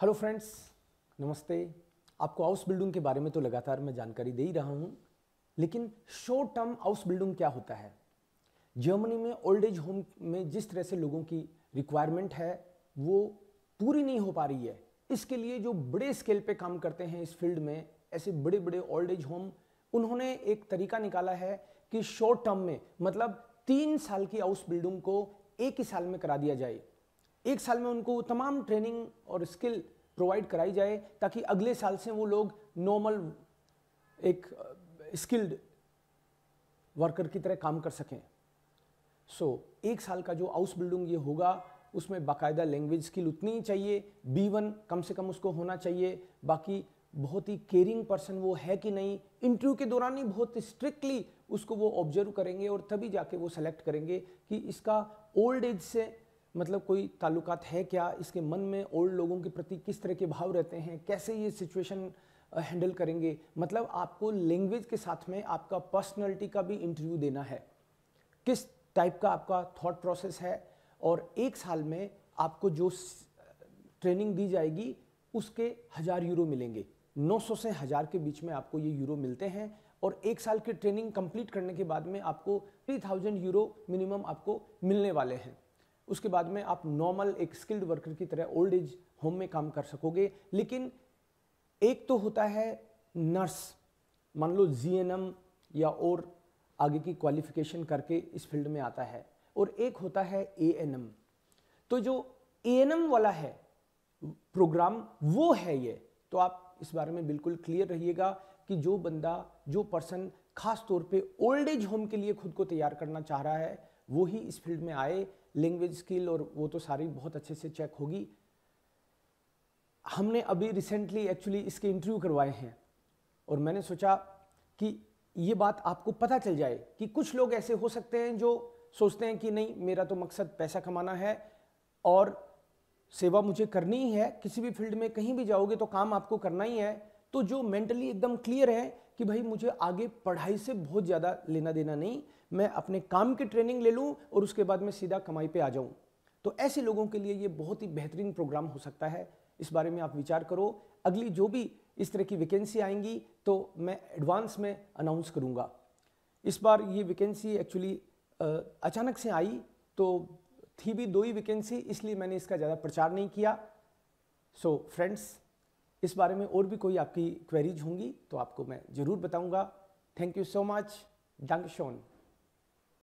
hello friends नमस्ते आपको house building के बारे में तो लगातार मैं जानकारी दे ही रहा हूँ लेकिन शॉर्ट टर्म हाउस बिल्डिंग क्या होता है जर्मनी में ओल्ड एज होम में जिस तरह से लोगों की रिक्वायरमेंट है वो पूरी नहीं हो पा रही है इसके लिए जो बड़े स्केल पे काम करते हैं इस फील्ड में ऐसे बड़े बड़े ओल्ड एज होम उन्होंने एक तरीका निकाला है कि शॉर्ट टर्म में मतलब तीन साल की हाउस बिल्डिंग को एक ही साल में करा दिया जाए एक साल में उनको तमाम ट्रेनिंग और स्किल प्रोवाइड कराई जाए ताकि अगले साल से वो लोग नॉर्मल एक स्किल्ड वर्कर की तरह काम कर सकें सो so, एक साल का जो हाउस बिल्डिंग ये होगा उसमें बाकायदा लैंग्वेज स्किल उतनी ही चाहिए बी वन कम से कम उसको होना चाहिए बाकी बहुत ही केयरिंग पर्सन वो है कि नहीं इंटरव्यू के दौरान ही बहुत स्ट्रिक्टली उसको वो ऑब्जर्व करेंगे और तभी जाके वो सेलेक्ट करेंगे कि इसका ओल्ड एज से मतलब कोई ताल्लुकात है क्या इसके मन में ओल्ड लोगों के प्रति किस तरह के भाव रहते हैं कैसे ये सिचुएशन हैंडल करेंगे मतलब आपको लैंग्वेज के साथ में आपका पर्सनैलिटी का भी इंटरव्यू देना है किस टाइप का आपका थॉट प्रोसेस है और एक साल में आपको जो ट्रेनिंग दी जाएगी उसके हज़ार यूरो मिलेंगे 900 से हज़ार के बीच में आपको ये यूरो मिलते हैं और एक साल की ट्रेनिंग कंप्लीट करने के बाद में आपको 3000 यूरो मिनिमम आपको मिलने वाले हैं उसके बाद में आप नॉर्मल एक स्किल्ड वर्कर की तरह ओल्ड एज होम में काम कर सकोगे लेकिन एक तो होता है नर्स मान लो जी या और आगे की क्वालिफिकेशन करके इस फील्ड में आता है और एक होता है ए तो जो ए वाला है प्रोग्राम वो है ये तो आप इस बारे में बिल्कुल क्लियर रहिएगा कि जो बंदा जो पर्सन खास तौर पे ओल्ड एज होम के लिए खुद को तैयार करना चाह रहा है वो ही इस फील्ड में आए लैंग्वेज स्किल और वो तो सारी बहुत अच्छे से चेक होगी हमने अभी रिसेंटली एक्चुअली इसके इंटरव्यू करवाए हैं और मैंने सोचा कि ये बात आपको पता चल जाए कि कुछ लोग ऐसे हो सकते हैं जो सोचते हैं कि नहीं मेरा तो मकसद पैसा कमाना है और सेवा मुझे करनी ही है किसी भी फील्ड में कहीं भी जाओगे तो काम आपको करना ही है तो जो मेंटली एकदम क्लियर है कि भाई मुझे आगे पढ़ाई से बहुत ज़्यादा लेना देना नहीं मैं अपने काम की ट्रेनिंग ले लूँ और उसके बाद मैं सीधा कमाई पर आ जाऊँ तो ऐसे लोगों के लिए ये बहुत ही बेहतरीन प्रोग्राम हो सकता है इस बारे में आप विचार करो अगली जो भी इस तरह की वैकेंसी आएंगी तो मैं एडवांस में अनाउंस करूँगा इस बार ये वैकेंसी एक्चुअली अचानक से आई तो थी भी दो ही वैकेंसी इसलिए मैंने इसका ज़्यादा प्रचार नहीं किया सो so, फ्रेंड्स इस बारे में और भी कोई आपकी क्वेरीज होंगी तो आपको मैं ज़रूर बताऊंगा थैंक यू सो मच डंग शोन